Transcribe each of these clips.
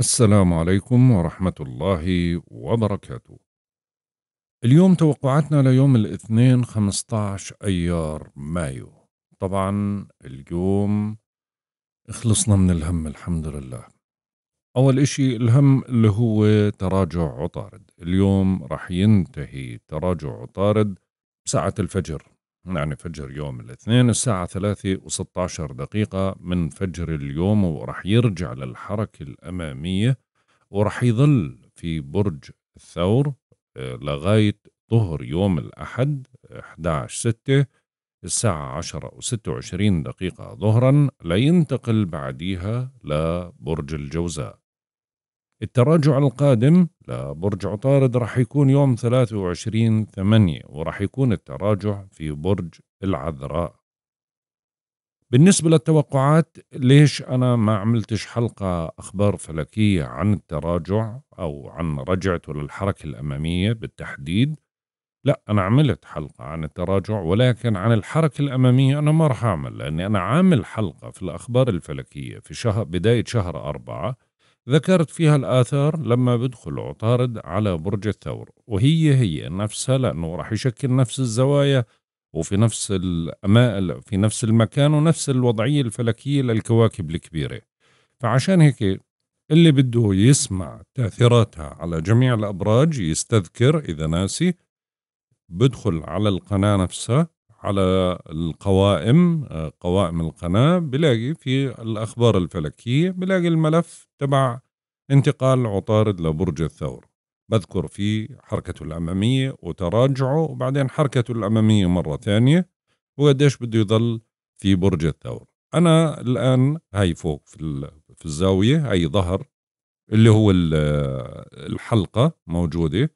السلام عليكم ورحمة الله وبركاته. اليوم توقعاتنا ليوم الاثنين 15 أيار مايو. طبعا اليوم خلصنا من الهم الحمد لله. أول إشي الهم اللي هو تراجع عطارد، اليوم رح ينتهي تراجع عطارد بساعة الفجر يعني فجر يوم الاثنين الساعة ثلاثة وستة دقيقة من فجر اليوم ورح يرجع للحركة الأمامية ورح يظل في برج الثور آه، لغاية ظهر يوم الأحد 11 ستة الساعة عشرة وستة وعشرين دقيقة ظهرا لينتقل بعديها لبرج الجوزاء التراجع القادم لبرج عطارد راح يكون يوم 23 8 وراح يكون التراجع في برج العذراء بالنسبة للتوقعات ليش أنا ما عملتش حلقة أخبار فلكية عن التراجع أو عن رجعته للحركة الأمامية بالتحديد لا أنا عملت حلقة عن التراجع ولكن عن الحركة الأمامية أنا ما راح أعمل لأني أنا عامل حلقة في الأخبار الفلكية في شهر بداية شهر أربعة ذكرت فيها الآثار لما بدخل عطارد على برج الثور وهي هي نفسها لأنه راح يشكل نفس الزوايا وفي نفس الأماء في نفس المكان ونفس الوضعية الفلكية للكواكب الكبيرة فعشان هيك اللي بده يسمع تأثيراتها على جميع الأبراج يستذكر إذا ناسي بدخل على القناة نفسها على القوائم آه، قوائم القناة بلاقي في الأخبار الفلكية بلاقي الملف تبع انتقال عطارد لبرج الثور بذكر فيه حركته الأمامية وتراجعه وبعدين حركته الأمامية مرة ثانية وقديش بده يضل في برج الثور أنا الآن هاي فوق في, في الزاوية هاي ظهر اللي هو آه، الحلقة موجودة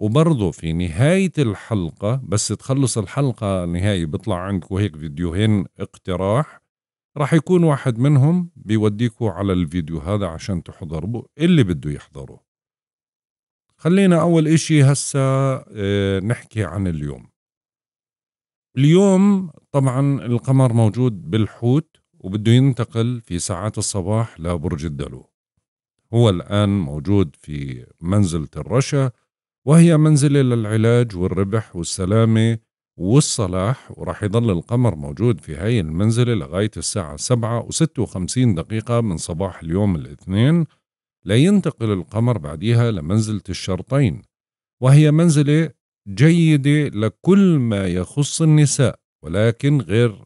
وبرضه في نهاية الحلقة بس تخلص الحلقة نهاية بيطلع عندكم هيك فيديوهين اقتراح راح يكون واحد منهم بيوديكم على الفيديو هذا عشان تحضروا اللي بده يحضره خلينا أول إشي هسا آه، نحكي عن اليوم اليوم طبعا القمر موجود بالحوت وبده ينتقل في ساعات الصباح لبرج الدلو هو الآن موجود في منزلة الرشا وهي منزلة للعلاج والربح والسلامة والصلاح ورح يضل القمر موجود في هاي المنزلة لغاية الساعة سبعة وستة وخمسين دقيقة من صباح اليوم الاثنين لينتقل القمر بعديها لمنزلة الشرطين وهي منزلة جيدة لكل ما يخص النساء ولكن غير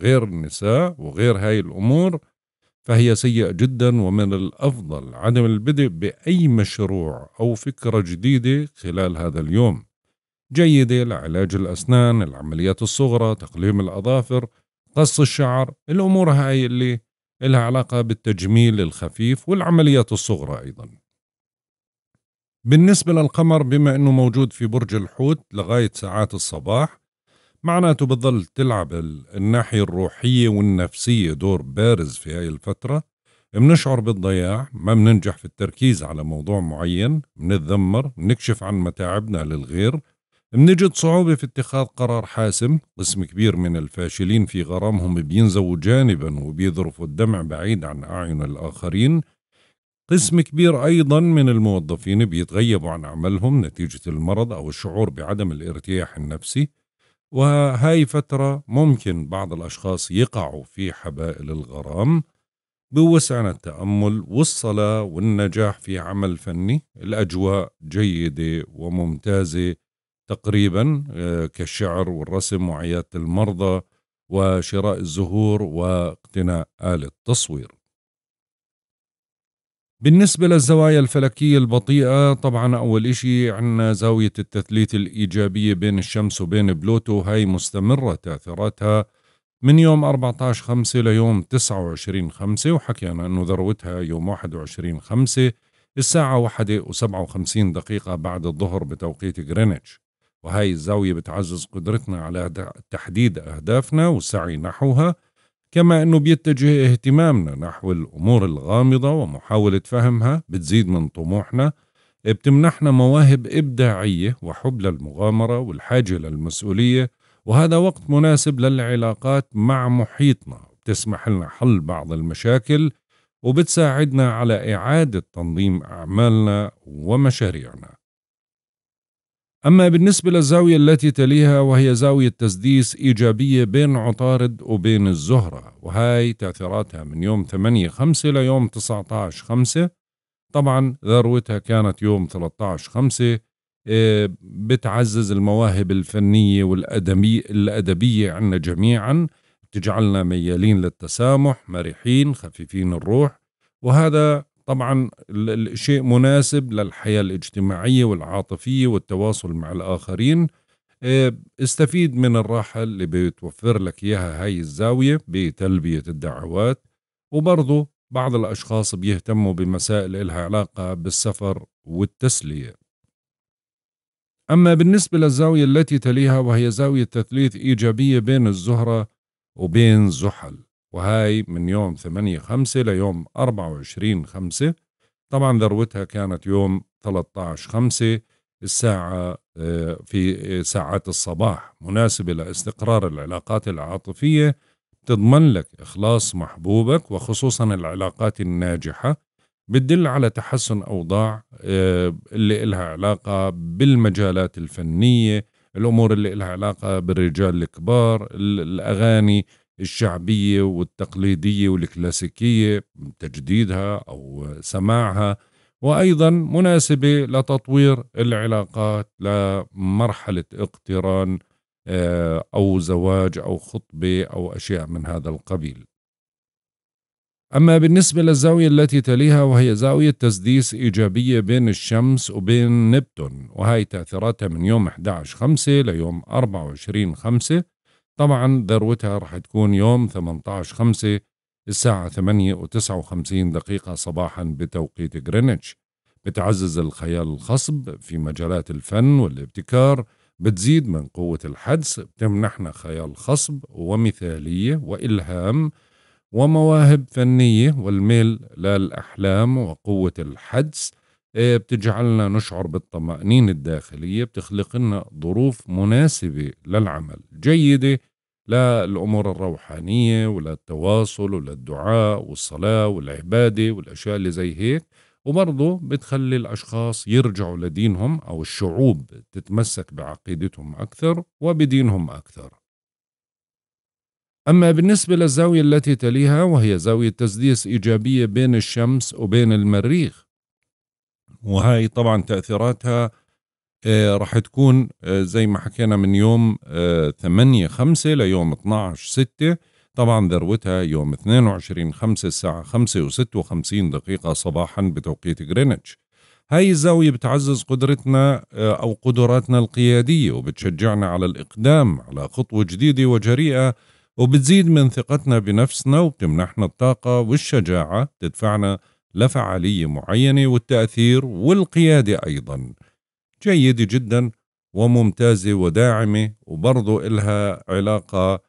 غير النساء وغير هاي الأمور فهي سيئة جدا ومن الأفضل عدم البدء بأي مشروع أو فكرة جديدة خلال هذا اليوم جيدة لعلاج الأسنان العمليات الصغرى تقليم الأظافر قص الشعر الأمور هاي اللي لها علاقة بالتجميل الخفيف والعمليات الصغرى أيضا بالنسبة للقمر بما أنه موجود في برج الحوت لغاية ساعات الصباح معناته بتضل تلعب الناحية الروحية والنفسية دور بارز في هاي الفترة بنشعر بالضياع ما بننجح في التركيز على موضوع معين بنتذمر بنكشف عن متاعبنا للغير بنجد صعوبة في اتخاذ قرار حاسم قسم كبير من الفاشلين في غرامهم بينزوا جانبا وبيذرفوا الدمع بعيد عن أعين الآخرين قسم كبير أيضا من الموظفين بيتغيبوا عن عملهم نتيجة المرض أو الشعور بعدم الارتياح النفسي وهاي فترة ممكن بعض الأشخاص يقعوا في حبائل الغرام بوسعنا التأمل والصلاة والنجاح في عمل فني الأجواء جيدة وممتازة تقريبا آه، كالشعر والرسم وعيادة المرضى وشراء الزهور واقتناء آلة تصوير بالنسبة للزوايا الفلكية البطيئة طبعا أول إشي عندنا زاوية التثليث الإيجابية بين الشمس وبين بلوتو هاي مستمرة تأثيراتها من يوم 14 5 ليوم 29 5 وحكينا أنه ذروتها يوم 21 5 الساعه 1 واحدة و57 دقيقة بعد الظهر بتوقيت غرينتش وهاي الزاوية بتعزز قدرتنا على تحديد أهدافنا والسعي نحوها كما أنه بيتجه اهتمامنا نحو الأمور الغامضة ومحاولة فهمها بتزيد من طموحنا بتمنحنا مواهب إبداعية وحب للمغامرة والحاجة للمسؤولية وهذا وقت مناسب للعلاقات مع محيطنا بتسمح لنا حل بعض المشاكل وبتساعدنا على إعادة تنظيم أعمالنا ومشاريعنا أما بالنسبة للزاوية التي تليها وهي زاوية تسديس إيجابية بين عطارد وبين الزهرة وهي تأثيراتها من يوم 8 5 ليوم 19 5 طبعا ذروتها كانت يوم 13 5 آه، بتعزز المواهب الفنية والأدبية الأدبية عنا جميعا بتجعلنا ميالين للتسامح مرحين خفيفين الروح وهذا طبعا الشيء مناسب للحياة الاجتماعية والعاطفية والتواصل مع الآخرين آه، استفيد من الراحة اللي بتوفر لك إياها هاي الزاوية بتلبية الدعوات وبرضه بعض الأشخاص بيهتموا بمسائل إلها علاقة بالسفر والتسلية أما بالنسبة للزاوية التي تليها وهي زاوية تثليث إيجابية بين الزهرة وبين زحل وهاي من يوم 8 5 ليوم 24 5 طبعا ذروتها كانت يوم 13 5 الساعة آه، في ساعات الصباح مناسبة لاستقرار العلاقات العاطفية تضمن لك إخلاص محبوبك وخصوصا العلاقات الناجحة بتدل على تحسن أوضاع آه، اللي إلها علاقة بالمجالات الفنية الأمور اللي إلها علاقة بالرجال الكبار الأغاني الشعبية والتقليدية والكلاسيكية تجديدها أو سماعها وأيضا مناسبة لتطوير العلاقات لمرحلة اقتران آه، أو زواج أو خطبة أو أشياء من هذا القبيل أما بالنسبة للزاوية التي تليها وهي زاوية تسديس إيجابية بين الشمس وبين نبتون وهي تأثيراتها من يوم 11 5 ليوم 24 5 طبعا ذروتها رح تكون يوم 18 5 الساعة 8 و59 دقيقة صباحا بتوقيت غرينتش بتعزز الخيال الخصب في مجالات الفن والابتكار بتزيد من قوة الحدس بتمنحنا خيال خصب ومثالية وإلهام ومواهب فنية والميل للأحلام وقوة الحدس إيه، بتجعلنا نشعر بالطمأنينة الداخلية بتخلق لنا ظروف مناسبة للعمل جيدة للأمور الروحانية وللتواصل وللدعاء والصلاة والعبادة والأشياء اللي زي هيك وبرضه بتخلي الأشخاص يرجعوا لدينهم أو الشعوب تتمسك بعقيدتهم أكثر وبدينهم أكثر أما بالنسبة للزاوية التي تليها وهي زاوية تسديس إيجابية بين الشمس وبين المريخ وهاي طبعا تأثيراتها آه، راح تكون آه، زي ما حكينا من يوم 8 آه، 5 ليوم 12 6 طبعا ذروتها يوم 22 5 الساعة 5 و56 دقيقة صباحا بتوقيت غرينتش هاي الزاوية بتعزز قدرتنا أو قدراتنا القيادية وبتشجعنا على الإقدام على خطوة جديدة وجريئة وبتزيد من ثقتنا بنفسنا وبتمنحنا الطاقة والشجاعة تدفعنا لفعالية معينة والتأثير والقيادة أيضا جيدة جدا وممتازة وداعمة وبرضه إلها علاقة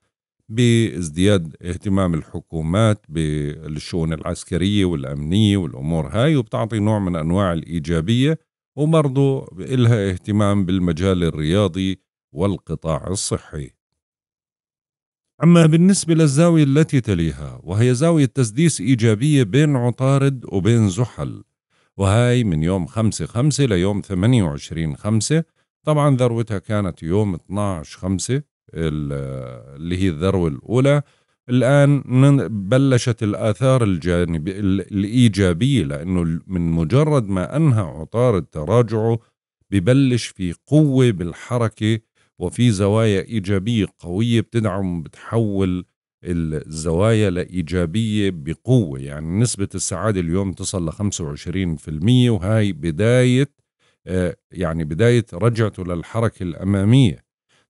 بازدياد اهتمام الحكومات بالشؤون العسكرية والأمنية والأمور هاي وبتعطي نوع من أنواع الإيجابية وبرضه إلها اهتمام بالمجال الرياضي والقطاع الصحي أما بالنسبة للزاوية التي تليها وهي زاوية تسديس إيجابية بين عطارد وبين زحل وهي من يوم 5 5 ليوم 28 5 طبعا ذروتها كانت يوم 12 5 اللي هي الذروة الأولى الآن بلشت الآثار الجانب الإيجابية لأنه من مجرد ما أنهى عطارد تراجعه ببلش في قوة بالحركة وفي زوايا إيجابية قوية بتدعم بتحول الزوايا لإيجابية بقوة يعني نسبة السعادة اليوم تصل ل 25% وهي بداية آه، يعني بداية رجعته للحركة الأمامية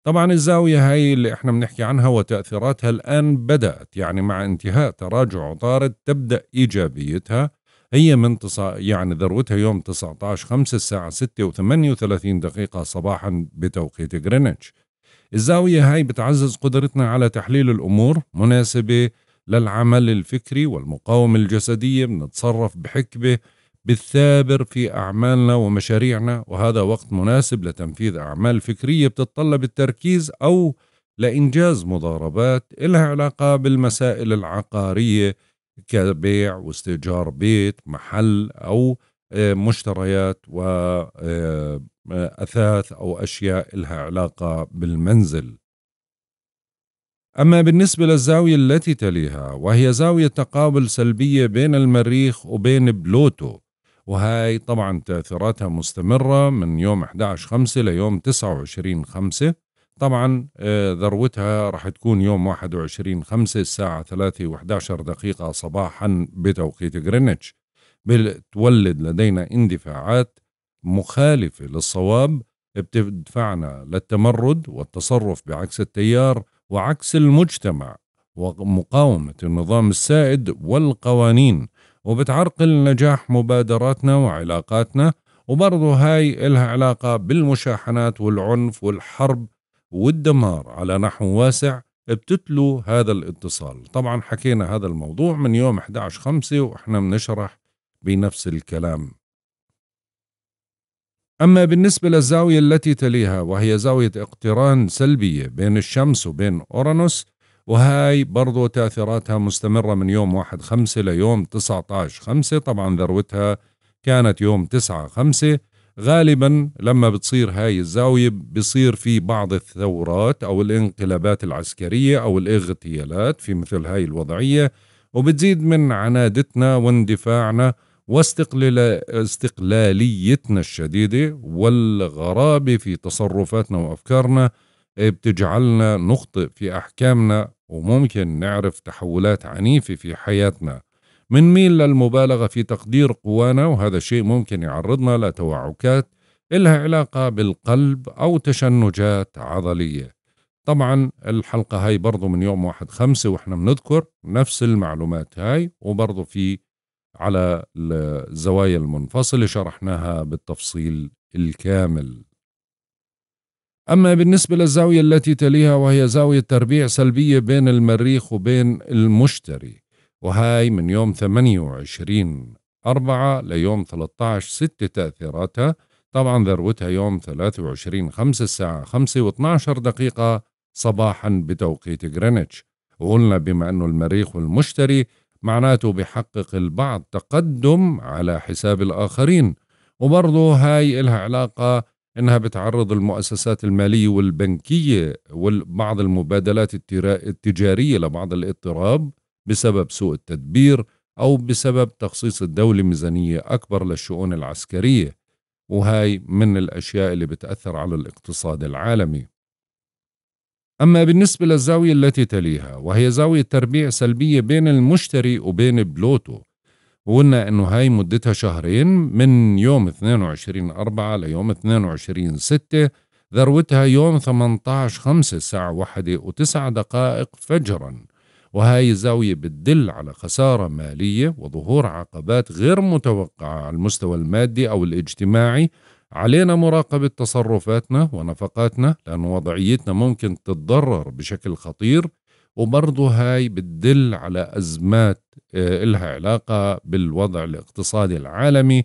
طبعا الزاوية هاي اللي احنا بنحكي عنها وتأثيراتها الآن بدأت يعني مع انتهاء تراجع عطارد تبدأ إيجابيتها هي من تص... يعني ذروتها يوم 19 5 الساعة 6 و38 دقيقة صباحا بتوقيت جرينتش الزاوية هاي بتعزز قدرتنا على تحليل الأمور مناسبة للعمل الفكري والمقاومة الجسدية بنتصرف بحكمة بالثابر في أعمالنا ومشاريعنا وهذا وقت مناسب لتنفيذ أعمال فكرية بتتطلب التركيز أو لإنجاز مضاربات إلها علاقة بالمسائل العقارية كبيع واستئجار بيت محل أو آه، مشتريات وأثاث آه، آه، أو أشياء لها علاقة بالمنزل أما بالنسبة للزاوية التي تليها وهي زاوية تقابل سلبية بين المريخ وبين بلوتو وهي طبعا تأثيراتها مستمرة من يوم 11 5 ليوم 29 5 طبعا آه، ذروتها راح تكون يوم 21 5 الساعة 3 و11 دقيقة صباحا بتوقيت جرينتش بتولد لدينا اندفاعات مخالفة للصواب بتدفعنا للتمرد والتصرف بعكس التيار وعكس المجتمع ومقاومة النظام السائد والقوانين وبتعرقل نجاح مبادراتنا وعلاقاتنا وبرضه هاي إلها علاقة بالمشاحنات والعنف والحرب والدمار على نحو واسع بتتلو هذا الاتصال طبعا حكينا هذا الموضوع من يوم 11 5 وإحنا بنشرح بنفس الكلام أما بالنسبة للزاوية التي تليها وهي زاوية اقتران سلبية بين الشمس وبين أورانوس وهاي برضو تأثيراتها مستمرة من يوم 1-5 ليوم 19 5 طبعا ذروتها كانت يوم 9 5 غالبا لما بتصير هاي الزاوية بصير في بعض الثورات أو الانقلابات العسكرية أو الاغتيالات في مثل هاي الوضعية وبتزيد من عنادتنا واندفاعنا واستقلاليتنا الشديدة والغرابة في تصرفاتنا وأفكارنا إيه بتجعلنا نخطئ في أحكامنا وممكن نعرف تحولات عنيفة في حياتنا ميل للمبالغة في تقدير قوانا وهذا الشيء ممكن يعرضنا لتوعكات إلها علاقة بالقلب أو تشنجات عضلية طبعا الحلقة هاي برضو من يوم واحد خمسة وإحنا بنذكر نفس المعلومات هاي وبرضو في على الزوايا المنفصلة شرحناها بالتفصيل الكامل أما بالنسبة للزاوية التي تليها وهي زاوية تربيع سلبية بين المريخ وبين المشتري وهاي من يوم 28 أربعة ليوم 13 ستة تأثيراتها طبعا ذروتها يوم 23 5 الساعة خمسة و12 دقيقة صباحا بتوقيت غرينتش وقلنا بما أنه المريخ والمشتري معناته بحقق البعض تقدم على حساب الآخرين وبرضه هاي إلها علاقة إنها بتعرض المؤسسات المالية والبنكية وبعض المبادلات التجارية لبعض الاضطراب بسبب سوء التدبير أو بسبب تخصيص الدولة ميزانية أكبر للشؤون العسكرية وهاي من الأشياء اللي بتأثر على الاقتصاد العالمي أما بالنسبة للزاوية التي تليها وهي زاوية تربيع سلبية بين المشتري وبين بلوتو وقلنا انه هاي مدتها شهرين من يوم 22 4 ليوم 22 6 ذروتها يوم 18 5 الساعة 1 و9 دقائق فجرا وهاي الزاوية بتدل على خسارة مالية وظهور عقبات غير متوقعة على المستوى المادي أو الاجتماعي علينا مراقبة تصرفاتنا ونفقاتنا لأن وضعيتنا ممكن تتضرر بشكل خطير وبرضه هاي بتدل على أزمات آه، إلها علاقة بالوضع الاقتصادي العالمي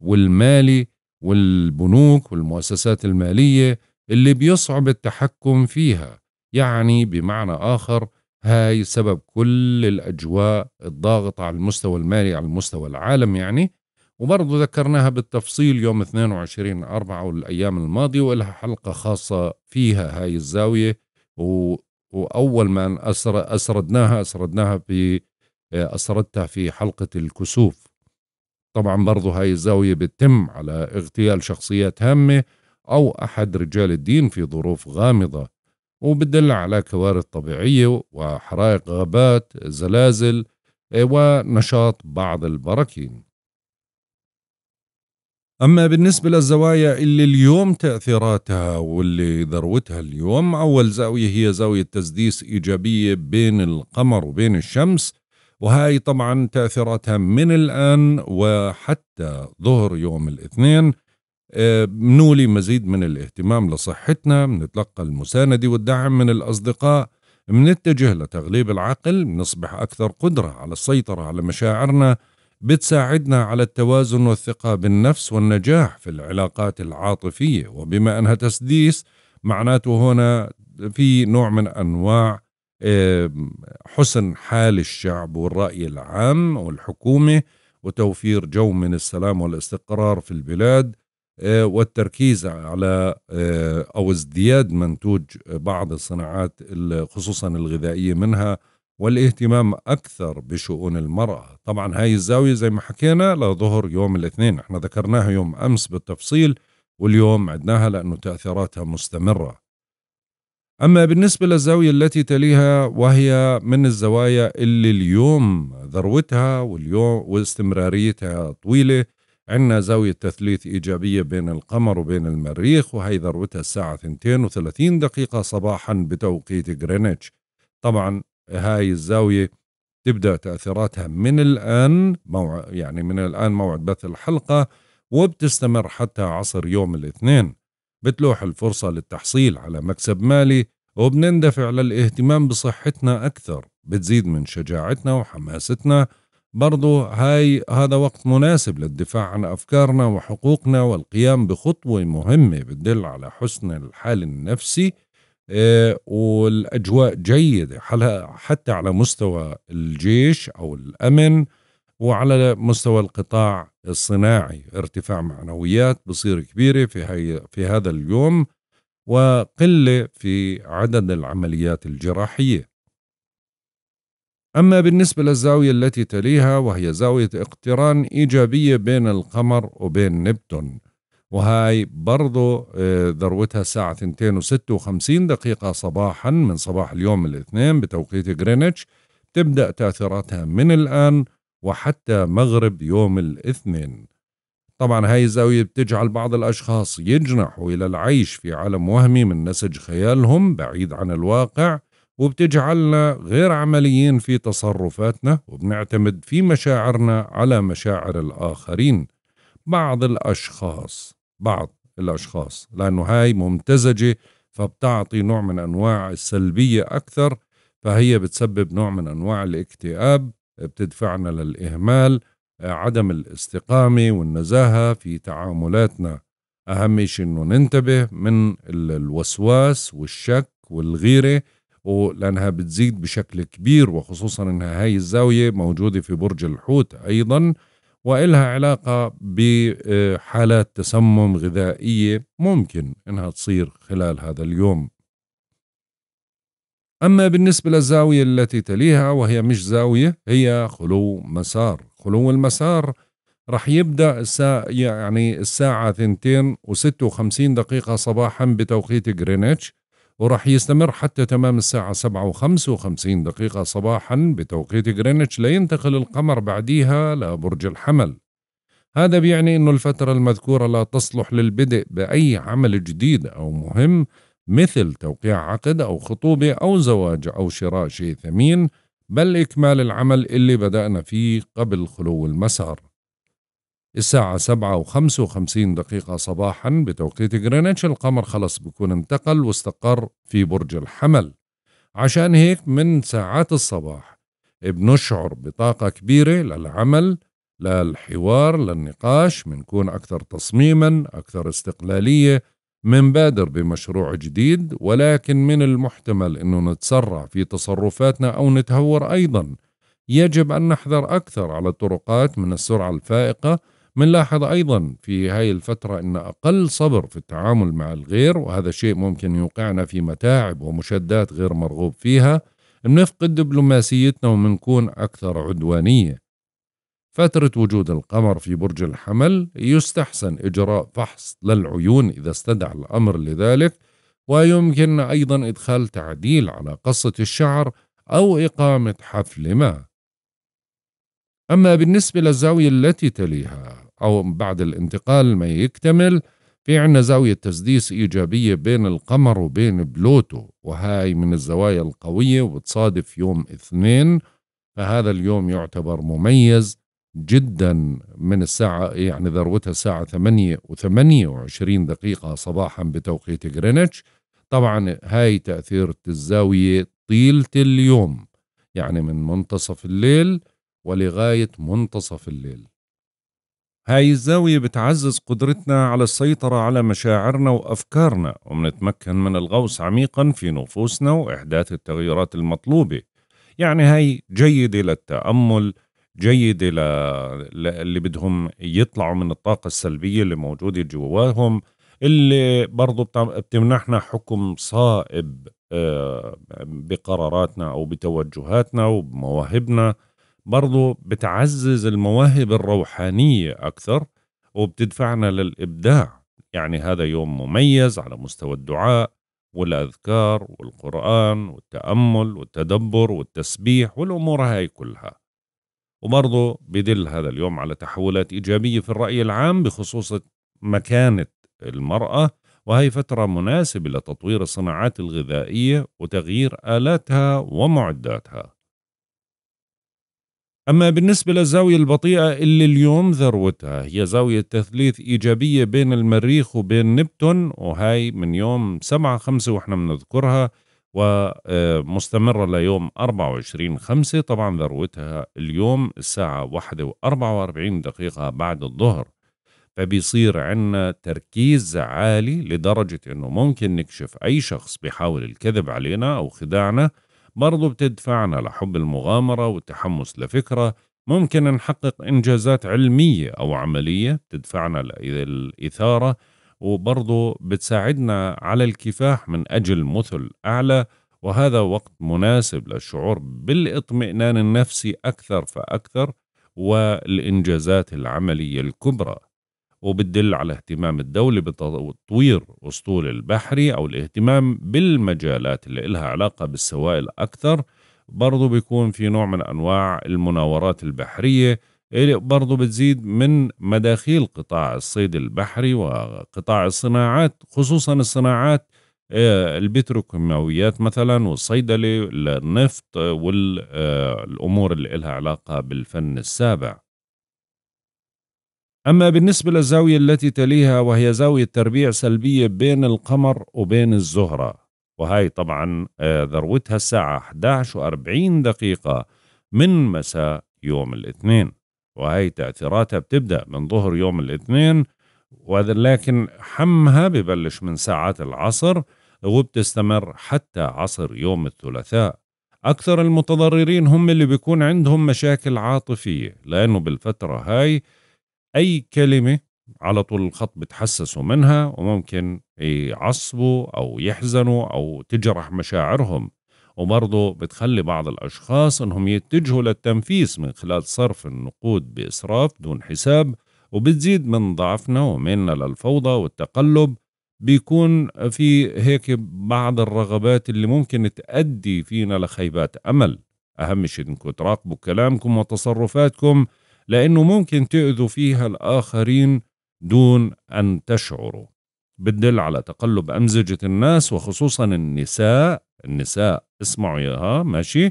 والمالي والبنوك والمؤسسات المالية اللي بيصعب التحكم فيها يعني بمعنى آخر هاي سبب كل الأجواء الضاغطة على المستوى المالي على المستوى العالم يعني وبرضه ذكرناها بالتفصيل يوم 22 أربعة والأيام الماضية ولها حلقة خاصة فيها هاي الزاوية و... وأول ما أسر... أسردناها أسردناها في أسردتها في حلقة الكسوف طبعا برضه هاي الزاوية بتتم على اغتيال شخصيات هامة أو أحد رجال الدين في ظروف غامضة وبتدل على كوارث طبيعية وحرائق غابات زلازل إيه، ونشاط بعض البراكين أما بالنسبة للزوايا اللي اليوم تأثيراتها واللي ذروتها اليوم أول زاوية هي زاوية تسديس إيجابية بين القمر وبين الشمس وهاي طبعا تأثيراتها من الآن وحتى ظهر يوم الاثنين بنولي آه، مزيد من الاهتمام لصحتنا بنتلقى المساندة والدعم من الأصدقاء بنتجه لتغليب العقل بنصبح أكثر قدرة على السيطرة على مشاعرنا بتساعدنا على التوازن والثقة بالنفس والنجاح في العلاقات العاطفية وبما أنها تسديس معناته هنا في نوع من أنواع حسن حال الشعب والرأي العام والحكومة وتوفير جو من السلام والاستقرار في البلاد آه، والتركيز على آه، أو ازدياد منتوج بعض الصناعات خصوصا الغذائية منها والاهتمام أكثر بشؤون المرأة طبعا هاي الزاوية زي ما حكينا لظهر يوم الاثنين احنا ذكرناها يوم أمس بالتفصيل واليوم عدناها لأنه تأثيراتها مستمرة أما بالنسبة للزاوية التي تليها وهي من الزوايا اللي اليوم ذروتها واليوم واستمراريتها طويلة عندنا زاوية تثليث إيجابية بين القمر وبين المريخ وهي ذروتها الساعة 32 دقيقة صباحا بتوقيت غرينتش طبعا هاي الزاوية تبدأ تأثيراتها من الآن موع... يعني من الآن موعد بث الحلقة وبتستمر حتى عصر يوم الاثنين بتلوح الفرصة للتحصيل على مكسب مالي وبنندفع للاهتمام بصحتنا أكثر بتزيد من شجاعتنا وحماستنا برضو هاي هذا وقت مناسب للدفاع عن أفكارنا وحقوقنا والقيام بخطوة مهمة بتدل على حسن الحال النفسي آه، والأجواء جيدة حتى على مستوى الجيش أو الأمن وعلى مستوى القطاع الصناعي ارتفاع معنويات بصير كبيرة في, هي في هذا اليوم وقلة في عدد العمليات الجراحية أما بالنسبة للزاوية التي تليها وهي زاوية اقتران إيجابية بين القمر وبين نبتون وهاي برضو آه، ذروتها الساعة 2 و 56 دقيقة صباحا من صباح اليوم الاثنين بتوقيت غرينتش تبدأ تأثيراتها من الآن وحتى مغرب يوم الاثنين طبعا هاي الزاوية بتجعل بعض الأشخاص يجنحوا إلى العيش في عالم وهمي من نسج خيالهم بعيد عن الواقع وبتجعلنا غير عمليين في تصرفاتنا وبنعتمد في مشاعرنا على مشاعر الآخرين بعض الأشخاص بعض الأشخاص لأنه هاي ممتزجة فبتعطي نوع من أنواع السلبية أكثر فهي بتسبب نوع من أنواع الاكتئاب بتدفعنا للإهمال عدم الاستقامة والنزاهة في تعاملاتنا أهم شيء أنه ننتبه من الوسواس والشك والغيرة لأنها بتزيد بشكل كبير وخصوصا أنها هاي الزاوية موجودة في برج الحوت أيضا وإلها علاقة بحالات تسمم غذائية ممكن أنها تصير خلال هذا اليوم أما بالنسبة للزاوية التي تليها وهي مش زاوية هي خلو مسار خلو المسار رح يبدأ الساعة يعني الساعة 2 و56 دقيقة صباحا بتوقيت غرينتش وراح يستمر حتى تمام الساعة 7 و55 دقيقة صباحا بتوقيت غرينتش لينتقل القمر بعديها لبرج الحمل هذا بيعني أن الفترة المذكورة لا تصلح للبدء بأي عمل جديد أو مهم مثل توقيع عقد أو خطوبة أو زواج أو شراء شيء ثمين بل إكمال العمل اللي بدأنا فيه قبل خلو المسار الساعة سبعة وخمسة وخمسين دقيقة صباحا بتوقيت جرينتش القمر خلص بيكون انتقل واستقر في برج الحمل عشان هيك من ساعات الصباح بنشعر بطاقة كبيرة للعمل للحوار للنقاش بنكون أكثر تصميما أكثر استقلالية بادر بمشروع جديد ولكن من المحتمل أنه نتسرع في تصرفاتنا أو نتهور أيضا يجب أن نحذر أكثر على الطرقات من السرعة الفائقة بنلاحظ أيضا في هاي الفترة أن أقل صبر في التعامل مع الغير وهذا شيء ممكن يوقعنا في متاعب ومشدات غير مرغوب فيها بنفقد دبلوماسيتنا وبنكون أكثر عدوانية فترة وجود القمر في برج الحمل يستحسن إجراء فحص للعيون إذا استدعى الأمر لذلك ويمكن أيضا إدخال تعديل على قصة الشعر أو إقامة حفل ما أما بالنسبة للزاوية التي تليها أو بعد الانتقال ما يكتمل في عنا زاوية تسديس إيجابية بين القمر وبين بلوتو وهاي من الزوايا القوية وبتصادف يوم اثنين فهذا اليوم يعتبر مميز جدا من الساعة يعني ذروتها الساعة ثمانية وثمانية وعشرين دقيقة صباحا بتوقيت غرينتش طبعا هاي تأثير الزاوية طيلة اليوم يعني من منتصف الليل ولغاية منتصف الليل هاي الزاوية بتعزز قدرتنا على السيطرة على مشاعرنا وأفكارنا ومنتمكن من الغوص عميقا في نفوسنا وإحداث التغييرات المطلوبة يعني هاي جيدة للتأمل جيدة ل... اللي بدهم يطلعوا من الطاقة السلبية اللي موجودة جواهم اللي برضو بتمنحنا حكم صائب آه، بقراراتنا أو بتوجهاتنا وبمواهبنا برضو بتعزز المواهب الروحانية أكثر وبتدفعنا للإبداع يعني هذا يوم مميز على مستوى الدعاء والأذكار والقرآن والتأمل والتدبر والتسبيح والأمور هاي كلها وبرضه بدل هذا اليوم على تحولات إيجابية في الرأي العام بخصوص مكانة المرأة وهي فترة مناسبة لتطوير الصناعات الغذائية وتغيير آلاتها ومعداتها أما بالنسبة للزاوية البطيئة اللي اليوم ذروتها هي زاوية تثليث إيجابية بين المريخ وبين نبتون وهي من يوم 7 5 وإحنا بنذكرها ومستمرة آه، ليوم 24 5 طبعا ذروتها اليوم الساعة 1 و 44 دقيقة بعد الظهر فبيصير عندنا تركيز عالي لدرجة أنه ممكن نكشف أي شخص بيحاول الكذب علينا أو خداعنا برضو بتدفعنا لحب المغامرة والتحمس لفكرة ممكن نحقق إنجازات علمية أو عملية بتدفعنا للإثارة وبرضو بتساعدنا على الكفاح من أجل مثل أعلى وهذا وقت مناسب للشعور بالاطمئنان النفسي أكثر فأكثر والإنجازات العملية الكبرى وبتدل على اهتمام الدولة بتطوير أسطول البحري أو الاهتمام بالمجالات اللي إلها علاقة بالسوائل أكثر برضو بيكون في نوع من أنواع المناورات البحرية اللي برضو بتزيد من مداخيل قطاع الصيد البحري وقطاع الصناعات خصوصا الصناعات آه، البتروكيماويات مثلا والصيدلة النفط والأمور آه، اللي إلها علاقة بالفن السابع أما بالنسبة للزاوية التي تليها وهي زاوية تربيع سلبية بين القمر وبين الزهرة وهي طبعا آه، ذروتها الساعة 11 و40 دقيقة من مساء يوم الاثنين وهي تأثيراتها بتبدأ من ظهر يوم الاثنين ولكن حمها ببلش من ساعات العصر وبتستمر حتى عصر يوم الثلاثاء أكثر المتضررين هم اللي بيكون عندهم مشاكل عاطفية لأنه بالفترة هاي اي كلمه على طول الخط بتحسسوا منها وممكن يعصبوا او يحزنوا او تجرح مشاعرهم وبرضه بتخلي بعض الاشخاص انهم يتجهوا للتنفيس من خلال صرف النقود باسراف دون حساب وبتزيد من ضعفنا ومننا للفوضى والتقلب بيكون في هيك بعض الرغبات اللي ممكن تؤدي فينا لخيبات امل اهم شيء انكم تراقبوا كلامكم وتصرفاتكم لأنه ممكن تأذوا فيها الآخرين دون أن تشعروا بتدل على تقلب أمزجة الناس وخصوصا النساء النساء اسمعوا ياها ماشي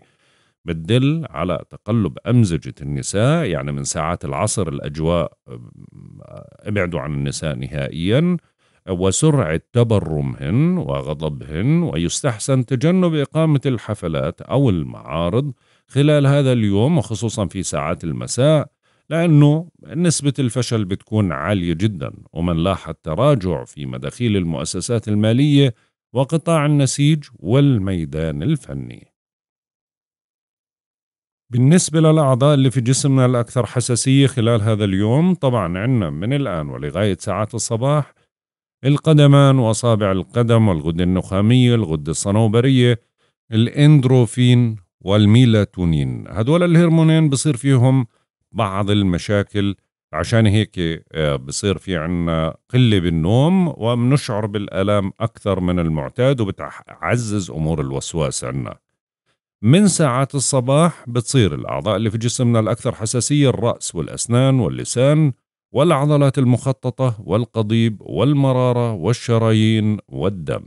بتدل على تقلب أمزجة النساء يعني من ساعات العصر الأجواء آه، ابعدوا عن النساء نهائيا وسرعة تبرمهن وغضبهن ويستحسن تجنب إقامة الحفلات أو المعارض خلال هذا اليوم وخصوصا في ساعات المساء لأنه نسبة الفشل بتكون عالية جدا ومن لاحظ تراجع في مداخيل المؤسسات المالية وقطاع النسيج والميدان الفني بالنسبة للأعضاء اللي في جسمنا الأكثر حساسية خلال هذا اليوم طبعا عندنا من الآن ولغاية ساعات الصباح القدمان وأصابع القدم والغدة النخامية الغدة الصنوبرية الإندروفين والميلاتونين هدول الهرمونين بصير فيهم بعض المشاكل عشان هيك آه، بصير في عنا قلة بالنوم وبنشعر بالألام أكثر من المعتاد وبتعزز أمور الوسواس عنا من ساعات الصباح بتصير الأعضاء اللي في جسمنا الأكثر حساسية الرأس والأسنان واللسان والعضلات المخططة والقضيب والمرارة والشرايين والدم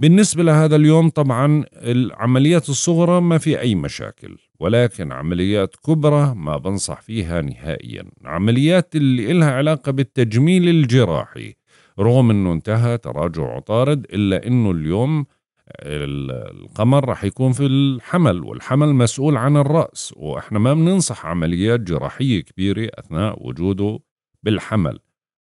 بالنسبة لهذا اليوم طبعا العمليات الصغرى ما في أي مشاكل ولكن عمليات كبرى ما بنصح فيها نهائيا عمليات اللي إلها علاقة بالتجميل الجراحي رغم أنه انتهى تراجع عطارد إلا أنه اليوم القمر رح يكون في الحمل والحمل مسؤول عن الرأس وإحنا ما بننصح عمليات جراحية كبيرة أثناء وجوده بالحمل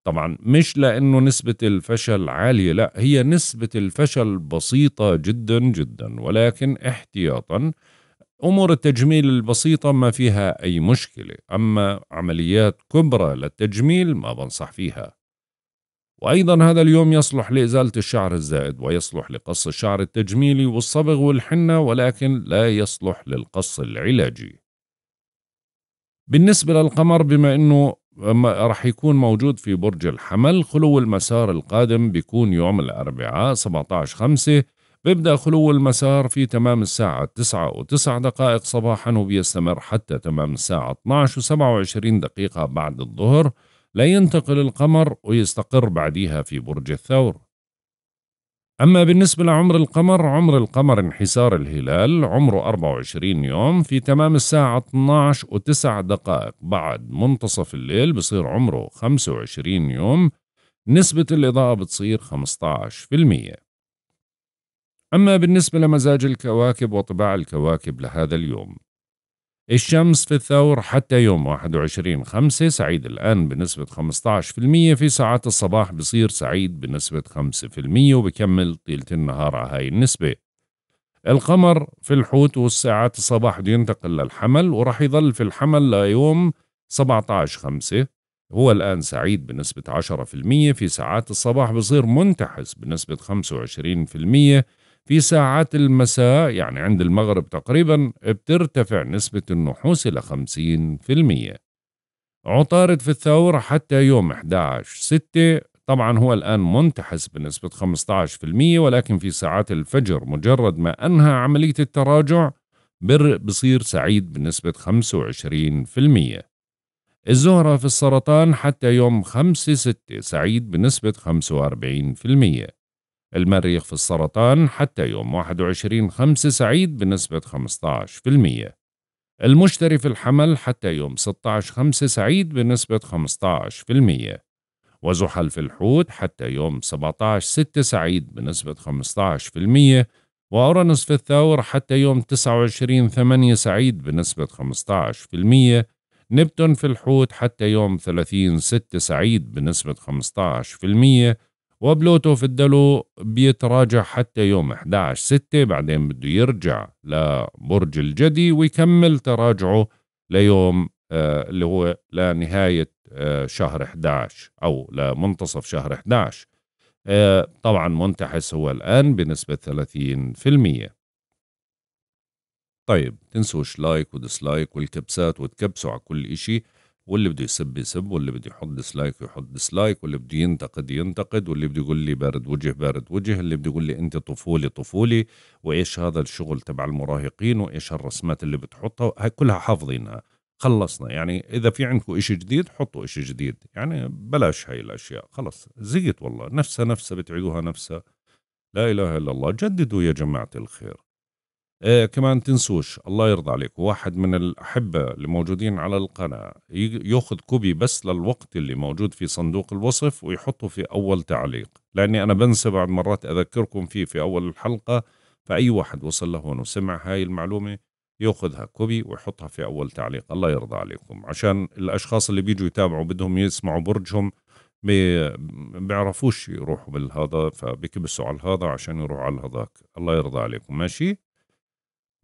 طبعا مش لانه نسبه الفشل عاليه لا هي نسبه الفشل بسيطه جدا جدا ولكن احتياطا امور التجميل البسيطه ما فيها اي مشكله اما عمليات كبرى للتجميل ما بنصح فيها وايضا هذا اليوم يصلح لازاله الشعر الزائد ويصلح لقص الشعر التجميلي والصبغ والحنه ولكن لا يصلح للقص العلاجي بالنسبة للقمر بما أنه راح يكون موجود في برج الحمل خلو المسار القادم بيكون يوم الأربعاء 17 17-5 بيبدأ خلو المسار في تمام الساعة 9 و9 دقائق صباحا وبيستمر حتى تمام الساعة 12 و27 دقيقة بعد الظهر لينتقل القمر ويستقر بعديها في برج الثور أما بالنسبة لعمر القمر عمر القمر انحسار الهلال عمره 24 يوم في تمام الساعة 12 و 9 دقائق بعد منتصف الليل بصير عمره 25 يوم نسبة الإضاءة بتصير 15% أما بالنسبة لمزاج الكواكب وطباع الكواكب لهذا اليوم الشمس في الثور حتى يوم 21 خمسة سعيد الآن بنسبة 15% في ساعات الصباح بصير سعيد بنسبة 5% وبكمل طيلة النهار على هاي النسبة القمر في الحوت والساعات الصباح بده ينتقل للحمل وراح يظل في الحمل ليوم 17 خمسة هو الآن سعيد بنسبة 10% في ساعات الصباح بصير منتحس بنسبة 25% في ساعات المساء يعني عند المغرب تقريبا بترتفع نسبة النحوس إلى 50% عطارد في الثور حتى يوم 11 6 طبعا هو الآن منتحس بنسبة 15% ولكن في ساعات الفجر مجرد ما أنهى عملية التراجع بر بصير سعيد بنسبة 25% الزهرة في السرطان حتى يوم 5 6 سعيد بنسبة المريخ في السرطان حتى يوم 21 5 سعيد بنسبة 15% المشتري في الحمل حتى يوم 16 5 سعيد بنسبة 15% وزحل في الحوت حتى يوم 17 6 سعيد بنسبة 15% وأورانوس في الثور حتى يوم 29 8 سعيد بنسبة 15% نبتون في الحوت حتى يوم 30 6 سعيد بنسبة 15% وبلوتو في الدلو بيتراجع حتى يوم 11 6 بعدين بده يرجع لبرج الجدي ويكمل تراجعه ليوم آه، اللي هو لنهاية آه، شهر 11 أو لمنتصف شهر 11 آه، طبعا منتحس هو الآن بنسبة 30% طيب تنسوش لايك وديسلايك والكبسات وتكبسوا على كل إشي واللي بده يسب يسب واللي بده يحط ديسلايك يحط ديسلايك واللي بده ينتقد ينتقد واللي بده يقول لي بارد وجه بارد وجه اللي بده يقول لي انت طفولي طفولي وايش هذا الشغل تبع المراهقين وايش الرسمات اللي بتحطها هاي كلها حافظينها خلصنا يعني اذا في عندكم شيء جديد حطوا شيء جديد يعني بلاش هاي الاشياء خلص زيت والله نفسها نفسها بتعيدوها نفسها لا اله الا الله جددوا يا جماعه الخير آه كمان تنسوش الله يرضى عليك واحد من الأحبة اللي موجودين على القناة ياخذ كوبي بس للوقت اللي موجود في صندوق الوصف ويحطه في أول تعليق لأني أنا بنسى بعد مرات أذكركم فيه في أول الحلقة فأي واحد وصل لهون وسمع هاي المعلومة ياخذها كوبي ويحطها في أول تعليق الله يرضى عليكم عشان الأشخاص اللي بيجوا يتابعوا بدهم يسمعوا برجهم بيعرفوش يروحوا بالهذا فبكبسوا على الهذا عشان يروحوا على هذاك الله يرضى عليكم ماشي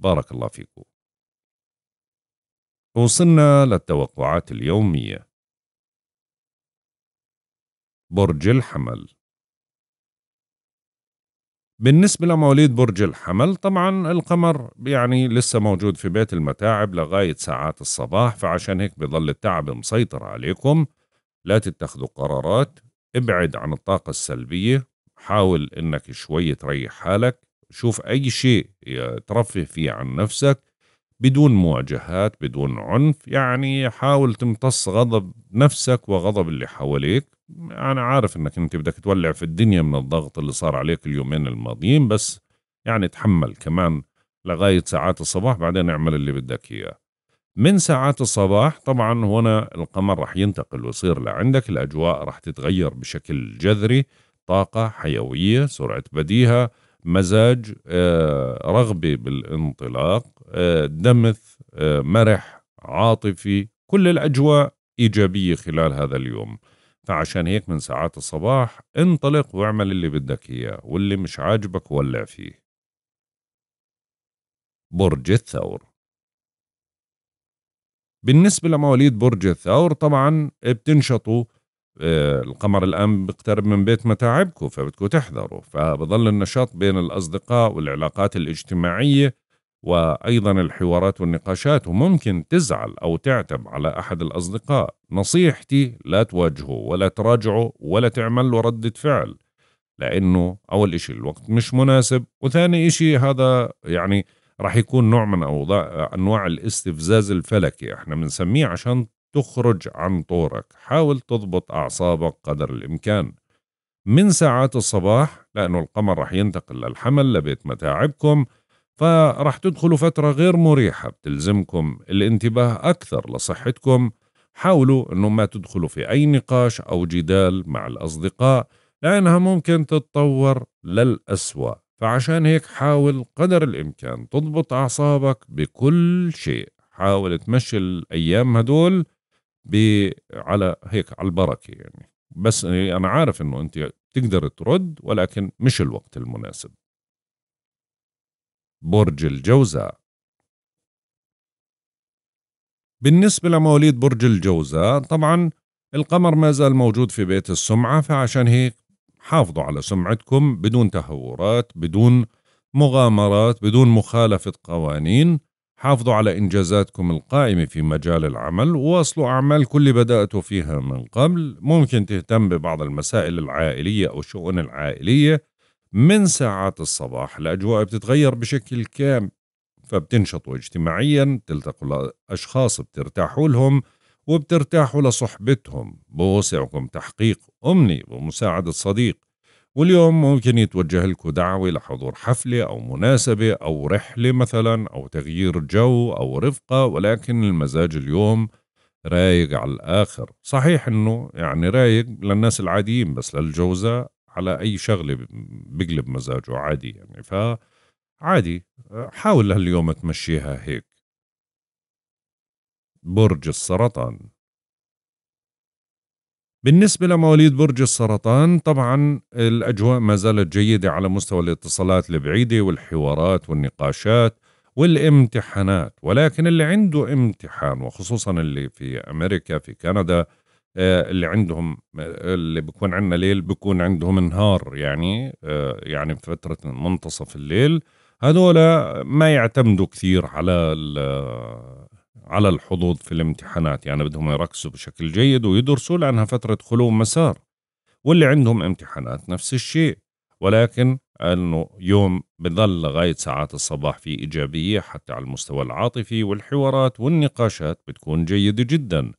بارك الله فيكم وصلنا للتوقعات اليومية برج الحمل بالنسبة لمواليد برج الحمل طبعا القمر يعني لسه موجود في بيت المتاعب لغاية ساعات الصباح فعشان هيك بضل التعب مسيطر عليكم لا تتخذوا قرارات ابعد عن الطاقة السلبية حاول انك شوي تريح حالك شوف أي شيء ترفه فيه عن نفسك بدون مواجهات بدون عنف يعني حاول تمتص غضب نفسك وغضب اللي حواليك أنا عارف أنك أنت بدك تولع في الدنيا من الضغط اللي صار عليك اليومين الماضيين بس يعني تحمل كمان لغاية ساعات الصباح بعدين اعمل اللي بدك إياه من ساعات الصباح طبعا هنا القمر رح ينتقل ويصير لعندك الأجواء رح تتغير بشكل جذري طاقة حيوية سرعة بديهة مزاج آه، رغبه بالانطلاق آه، دمث آه، مرح عاطفي كل الاجواء ايجابيه خلال هذا اليوم فعشان هيك من ساعات الصباح انطلق واعمل اللي بدك اياه واللي مش عاجبك ولع فيه برج الثور بالنسبة لمواليد برج الثور طبعا بتنشطوا آه، القمر الآن بيقترب من بيت متاعبكم فبدكم تحذروا فبظل النشاط بين الأصدقاء والعلاقات الاجتماعية وأيضا الحوارات والنقاشات وممكن تزعل أو تعتب على أحد الأصدقاء نصيحتي لا تواجهه ولا تراجعه ولا تعمل له ردة فعل لأنه أول شيء الوقت مش مناسب وثاني شيء هذا يعني رح يكون نوع من أوضاع أنواع الاستفزاز الفلكي احنا بنسميه عشان تخرج عن طورك حاول تضبط أعصابك قدر الإمكان من ساعات الصباح لأنه القمر رح ينتقل للحمل لبيت متاعبكم فرح تدخلوا فترة غير مريحة بتلزمكم الانتباه أكثر لصحتكم حاولوا أنه ما تدخلوا في أي نقاش أو جدال مع الأصدقاء لأنها ممكن تتطور للأسوأ فعشان هيك حاول قدر الإمكان تضبط أعصابك بكل شيء حاول تمشي الأيام هدول على هيك على البركه يعني بس انا عارف انه انت تقدر ترد ولكن مش الوقت المناسب برج الجوزاء بالنسبة لمواليد برج الجوزاء طبعا القمر ما زال موجود في بيت السمعة فعشان هيك حافظوا على سمعتكم بدون تهورات بدون مغامرات بدون مخالفة قوانين حافظوا على إنجازاتكم القائمة في مجال العمل وواصلوا أعمال كل بدأتوا فيها من قبل ممكن تهتم ببعض المسائل العائلية أو الشؤون العائلية من ساعات الصباح الأجواء بتتغير بشكل كامل فبتنشطوا اجتماعيا تلتقوا لأشخاص بترتاحوا لهم وبترتاحوا لصحبتهم بوسعكم تحقيق أمني ومساعدة صديق واليوم ممكن يتوجه لكم دعوة لحضور حفلة أو مناسبة أو رحلة مثلا أو تغيير جو أو رفقة ولكن المزاج اليوم رايق على الآخر صحيح أنه يعني رايق للناس العاديين بس للجوزة على أي شغلة بقلب مزاجه عادي يعني ف عادي حاول هاليوم تمشيها هيك برج السرطان بالنسبة لمواليد برج السرطان طبعا الأجواء ما زالت جيدة على مستوى الاتصالات البعيدة والحوارات والنقاشات والامتحانات ولكن اللي عنده امتحان وخصوصا اللي في أمريكا في كندا آه، اللي عندهم آه، اللي بيكون عندنا ليل بيكون عندهم نهار يعني آه، يعني فترة منتصف الليل هذول ما يعتمدوا كثير على على الحظوظ في الامتحانات يعني بدهم يركزوا بشكل جيد ويدرسوا لأنها فترة خلو مسار واللي عندهم امتحانات نفس الشيء ولكن أنه يوم بظل لغاية ساعات الصباح في إيجابية حتى على المستوى العاطفي والحوارات والنقاشات بتكون جيدة جدا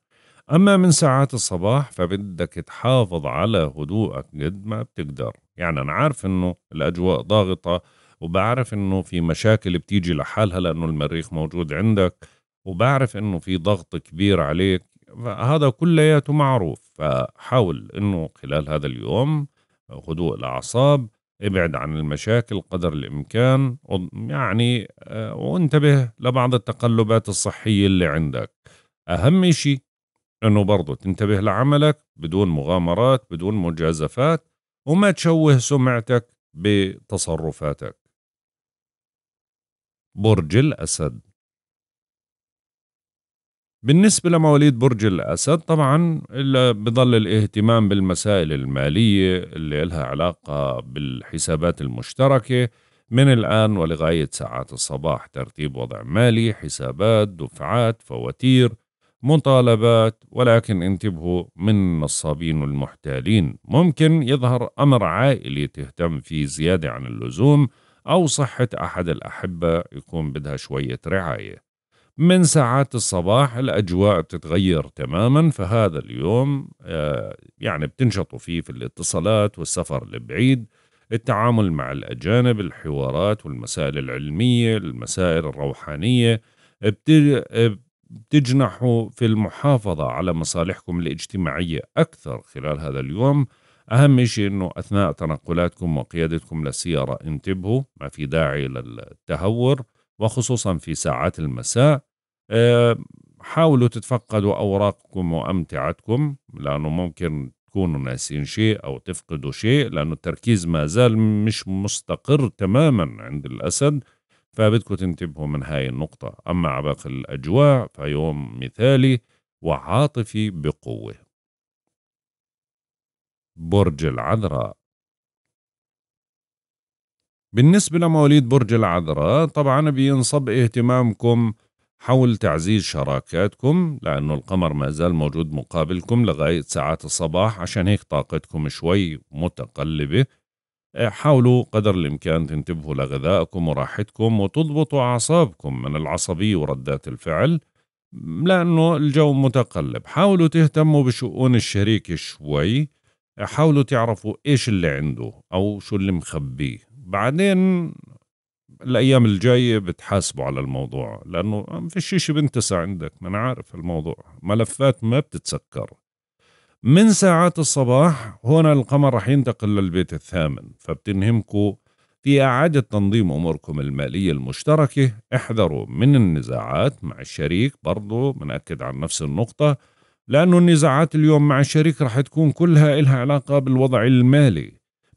أما من ساعات الصباح فبدك تحافظ على هدوءك قد ما بتقدر يعني أنا عارف أنه الأجواء ضاغطة وبعرف أنه في مشاكل بتيجي لحالها لأنه المريخ موجود عندك وبعرف انه في ضغط كبير عليك فهذا كلياته معروف فحاول انه خلال هذا اليوم هدوء الاعصاب ابعد عن المشاكل قدر الامكان يعني آه، وانتبه لبعض التقلبات الصحيه اللي عندك اهم شيء انه برضه تنتبه لعملك بدون مغامرات بدون مجازفات وما تشوه سمعتك بتصرفاتك برج الاسد بالنسبة لمواليد برج الأسد طبعا بضل الاهتمام بالمسائل المالية اللي لها علاقة بالحسابات المشتركة من الآن ولغاية ساعات الصباح ترتيب وضع مالي حسابات دفعات فواتير مطالبات ولكن انتبهوا من النصابين والمحتالين ممكن يظهر أمر عائلي تهتم فيه زيادة عن اللزوم أو صحة أحد الأحبة يكون بدها شوية رعاية من ساعات الصباح الأجواء بتتغير تماما فهذا اليوم آه، يعني بتنشطوا فيه في الاتصالات والسفر البعيد التعامل مع الأجانب الحوارات والمسائل العلمية المسائل الروحانية بتجنحوا في المحافظة على مصالحكم الاجتماعية أكثر خلال هذا اليوم أهم شيء أنه أثناء تنقلاتكم وقيادتكم للسيارة انتبهوا ما في داعي للتهور وخصوصا في ساعات المساء آه، حاولوا تتفقدوا أوراقكم وأمتعتكم لأنه ممكن تكونوا ناسين شيء أو تفقدوا شيء لأنه التركيز ما زال مش مستقر تماما عند الأسد فبدكم تنتبهوا من هاي النقطة أما على باقي الأجواء فيوم مثالي وعاطفي بقوة برج العذراء بالنسبة لمواليد برج العذراء طبعا بينصب اهتمامكم حول تعزيز شراكاتكم لأنه القمر ما زال موجود مقابلكم لغاية ساعات الصباح عشان هيك طاقتكم شوي متقلبة آه، حاولوا قدر الإمكان تنتبهوا لغذائكم وراحتكم وتضبطوا أعصابكم من العصبية وردات الفعل لأنه الجو متقلب حاولوا تهتموا بشؤون الشريك شوي حاولوا تعرفوا إيش اللي عنده أو شو اللي مخبيه بعدين الايام الجايه بتحاسبوا على الموضوع لانه ما فيش شيء بنتسى عندك ما انا عارف الموضوع ملفات ما بتتسكر من ساعات الصباح هنا القمر رح ينتقل للبيت الثامن فبتنهمكوا في إعادة تنظيم أموركم المالية المشتركة احذروا من النزاعات مع الشريك برضو بنأكد عن نفس النقطة لأنه النزاعات اليوم مع الشريك رح تكون كلها إلها علاقة بالوضع المالي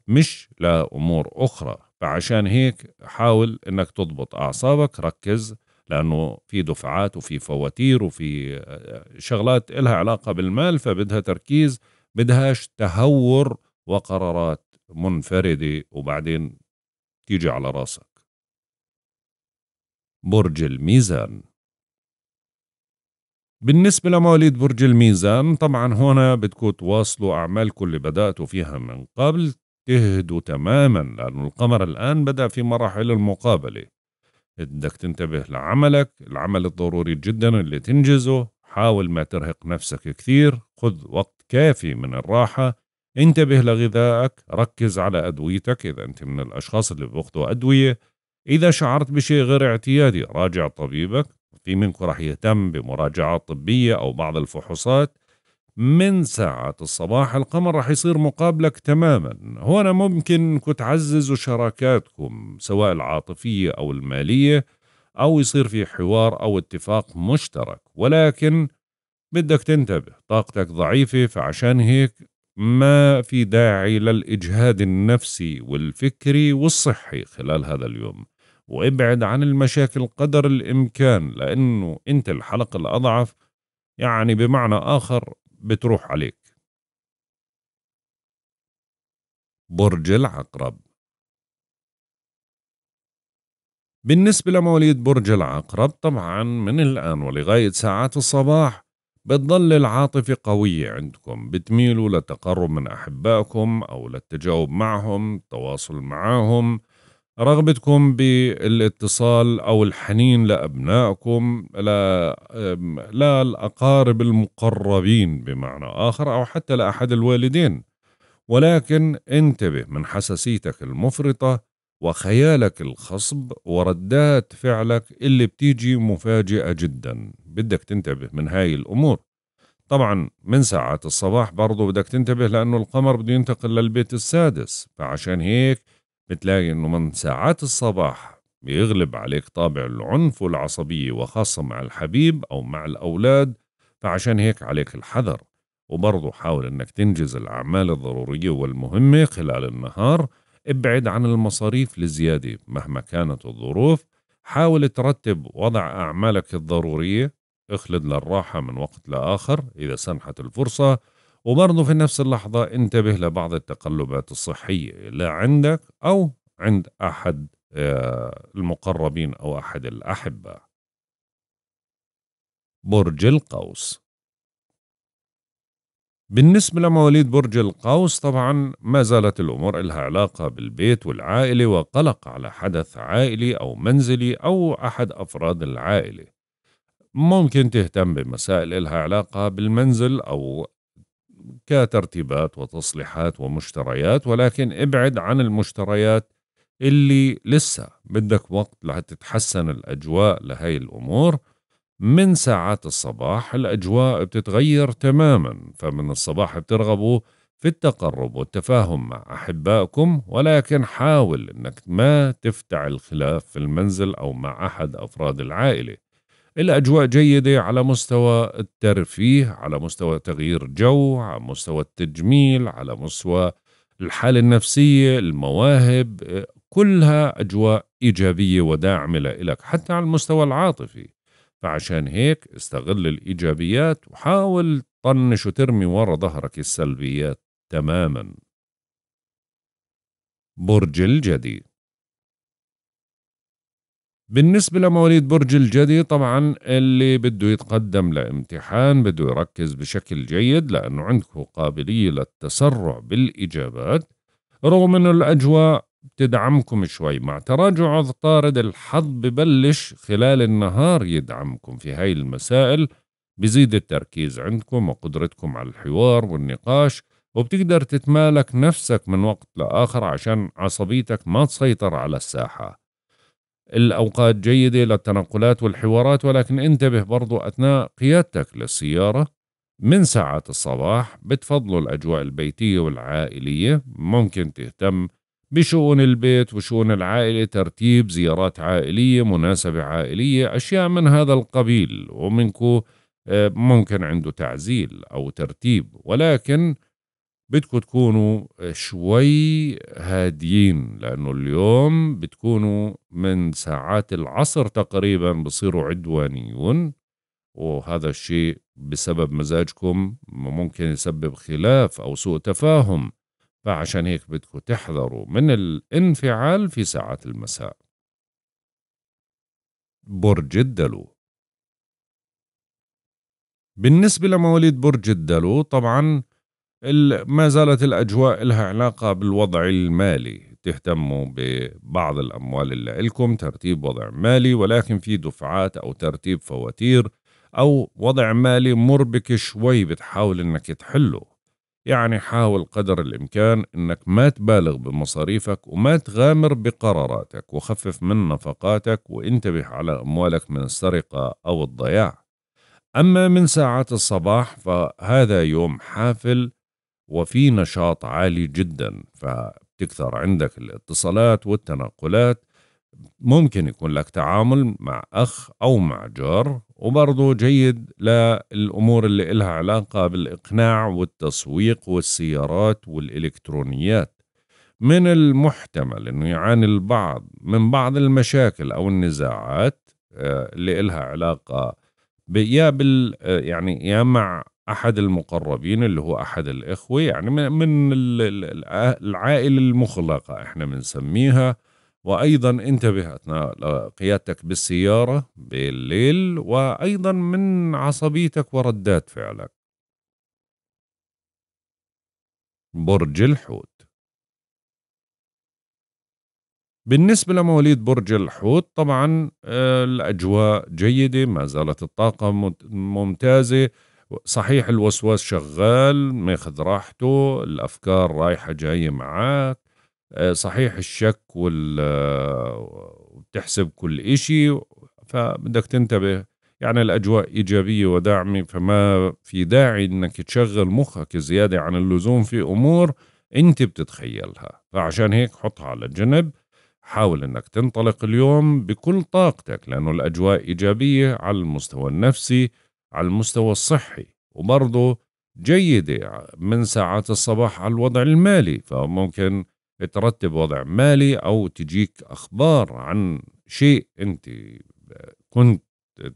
مش لأمور أخرى فعشان هيك حاول أنك تضبط أعصابك ركز لأنه في دفعات وفي فواتير وفي آه، شغلات إلها علاقة بالمال فبدها تركيز بدهاش تهور وقرارات منفردة وبعدين تيجي على راسك برج الميزان بالنسبة لمواليد برج الميزان طبعا هنا بدكم تواصلوا أعمالكم اللي بدأتوا فيها من قبل تهدوا تماما لأن القمر الآن بدأ في مراحل المقابلة بدك تنتبه لعملك العمل الضروري جدا اللي تنجزه حاول ما ترهق نفسك كثير خذ وقت كافي من الراحة انتبه لغذائك ركز على أدويتك إذا أنت من الأشخاص اللي بياخذوا أدوية إذا شعرت بشيء غير اعتيادي راجع طبيبك في منكم راح يهتم بمراجعات طبية أو بعض الفحوصات من ساعة الصباح القمر رح يصير مقابلك تماما هنا ممكن تعززوا شراكاتكم سواء العاطفية أو المالية أو يصير في حوار أو اتفاق مشترك ولكن بدك تنتبه طاقتك ضعيفة فعشان هيك ما في داعي للإجهاد النفسي والفكري والصحي خلال هذا اليوم وابعد عن المشاكل قدر الإمكان لأنه أنت الحلقة الأضعف يعني بمعنى آخر بتروح عليك برج العقرب بالنسبة لمواليد برج العقرب طبعا من الآن ولغاية ساعات الصباح بتضل العاطفة قوية عندكم بتميلوا لتقرب من أحبائكم أو للتجاوب معهم تواصل معاهم رغبتكم بالاتصال أو الحنين لأبنائكم للأقارب المقربين بمعنى آخر أو حتى لأحد الوالدين ولكن انتبه من حساسيتك المفرطة وخيالك الخصب وردات فعلك اللي بتيجي مفاجئة جدا بدك تنتبه من هاي الأمور طبعا من ساعات الصباح برضو بدك تنتبه لأنه القمر بده ينتقل للبيت السادس فعشان هيك بتلاقي انه من ساعات الصباح بيغلب عليك طابع العنف والعصبية وخاصة مع الحبيب أو مع الأولاد فعشان هيك عليك الحذر وبرضه حاول أنك تنجز الأعمال الضرورية والمهمة خلال النهار ابعد عن المصاريف لزيادة مهما كانت الظروف حاول ترتب وضع أعمالك الضرورية اخلد للراحة من وقت لآخر إذا سنحت الفرصة وبرضه في نفس اللحظة انتبه لبعض التقلبات الصحية لا عندك أو عند أحد آه، المقربين أو أحد الأحبة برج القوس بالنسبة لمواليد برج القوس طبعا ما زالت الأمور لها علاقة بالبيت والعائلة وقلق على حدث عائلي أو منزلي أو أحد أفراد العائلة ممكن تهتم بمسائل لها علاقة بالمنزل أو كترتيبات وتصليحات ومشتريات ولكن ابعد عن المشتريات اللي لسه بدك وقت لحتى تتحسن الأجواء لهي الأمور من ساعات الصباح الأجواء بتتغير تماما فمن الصباح بترغبوا في التقرب والتفاهم مع أحبائكم ولكن حاول أنك ما تفتع الخلاف في المنزل أو مع أحد أفراد العائلة الأجواء جيدة على مستوى الترفيه على مستوى تغيير جو على مستوى التجميل على مستوى الحالة النفسية المواهب كلها أجواء إيجابية وداعمة لإلك حتى على المستوى العاطفي فعشان هيك استغل الإيجابيات وحاول طنش وترمي ورا ظهرك السلبيات تماما برج الجديد بالنسبة لمواليد برج الجدي طبعا اللي بده يتقدم لامتحان بده يركز بشكل جيد لأنه عندكم قابلية للتسرع بالإجابات رغم أنه الأجواء بتدعمكم شوي مع تراجع عطارد الحظ ببلش خلال النهار يدعمكم في هاي المسائل بزيد التركيز عندكم وقدرتكم على الحوار والنقاش وبتقدر تتمالك نفسك من وقت لآخر عشان عصبيتك ما تسيطر على الساحة الأوقات جيدة للتنقلات والحوارات ولكن انتبه برضو أثناء قيادتك للسيارة من ساعات الصباح بتفضلوا الأجواء البيتية والعائلية ممكن تهتم بشؤون البيت وشؤون العائلة ترتيب زيارات عائلية مناسبة عائلية أشياء من هذا القبيل ومنكو آه، ممكن عنده تعزيل أو ترتيب ولكن بدكم تكونوا شوي هاديين لأنه اليوم بتكونوا من ساعات العصر تقريبا بصيروا عدوانيون وهذا الشيء بسبب مزاجكم ممكن يسبب خلاف أو سوء تفاهم فعشان هيك بدكم تحذروا من الانفعال في ساعات المساء برج الدلو بالنسبة لمواليد برج الدلو طبعا ما زالت الأجواء لها علاقة بالوضع المالي تهتموا ببعض الأموال اللي لكم ترتيب وضع مالي ولكن في دفعات أو ترتيب فواتير أو وضع مالي مربك شوي بتحاول إنك تحله يعني حاول قدر الإمكان إنك ما تبالغ بمصاريفك وما تغامر بقراراتك وخفف من نفقاتك وانتبه على أموالك من السرقة أو الضياع أما من ساعات الصباح فهذا يوم حافل وفي نشاط عالي جدا فبتكثر عندك الاتصالات والتنقلات ممكن يكون لك تعامل مع أخ أو مع جار وبرضه جيد للأمور اللي إلها علاقة بالإقناع والتسويق والسيارات والإلكترونيات من المحتمل أنه يعاني البعض من بعض المشاكل أو النزاعات آه، اللي إلها علاقة يا بال آه، يعني يا مع احد المقربين اللي هو احد الاخوه يعني من العائله المخلقه احنا بنسميها وايضا انتبه اثناء قيادتك بالسياره بالليل وايضا من عصبيتك وردات فعلك برج الحوت بالنسبة لمواليد برج الحوت طبعا آه، الأجواء جيدة ما زالت الطاقة ممتازة صحيح الوسواس شغال ماخذ راحته الافكار رايحه جايه معك آه، صحيح الشك وال آه، وبتحسب كل إشي فبدك تنتبه يعني الأجواء إيجابية وداعمة فما في داعي إنك تشغل مخك زيادة عن اللزوم في أمور أنت بتتخيلها فعشان هيك حطها على جنب حاول إنك تنطلق اليوم بكل طاقتك لأنه الأجواء إيجابية على المستوى النفسي على المستوى الصحي وبرضه جيدة من ساعات الصباح على الوضع المالي فممكن ترتب وضع مالي أو تجيك أخبار عن شيء أنت كنت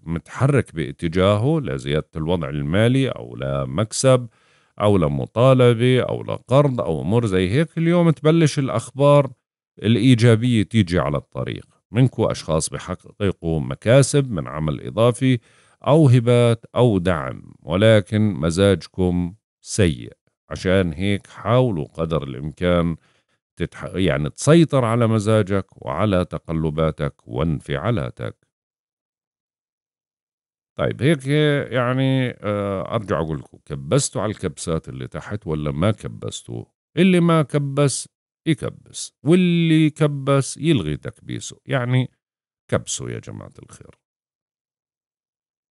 متحرك باتجاهه لزيادة الوضع المالي أو لمكسب أو لمطالبة أو لقرض أو أمور زي هيك اليوم تبلش الأخبار الإيجابية تيجي على الطريق منكو أشخاص بحققوا مكاسب من عمل إضافي أو هبات أو دعم ولكن مزاجكم سيء عشان هيك حاولوا قدر الإمكان تتح... يعني تسيطر على مزاجك وعلى تقلباتك وانفعالاتك طيب هيك يعني آه، أرجع أقول لكم كبستوا على الكبسات اللي تحت ولا ما كبستوا اللي ما كبس يكبس واللي كبس يلغي تكبيسه يعني كبسوا يا جماعة الخير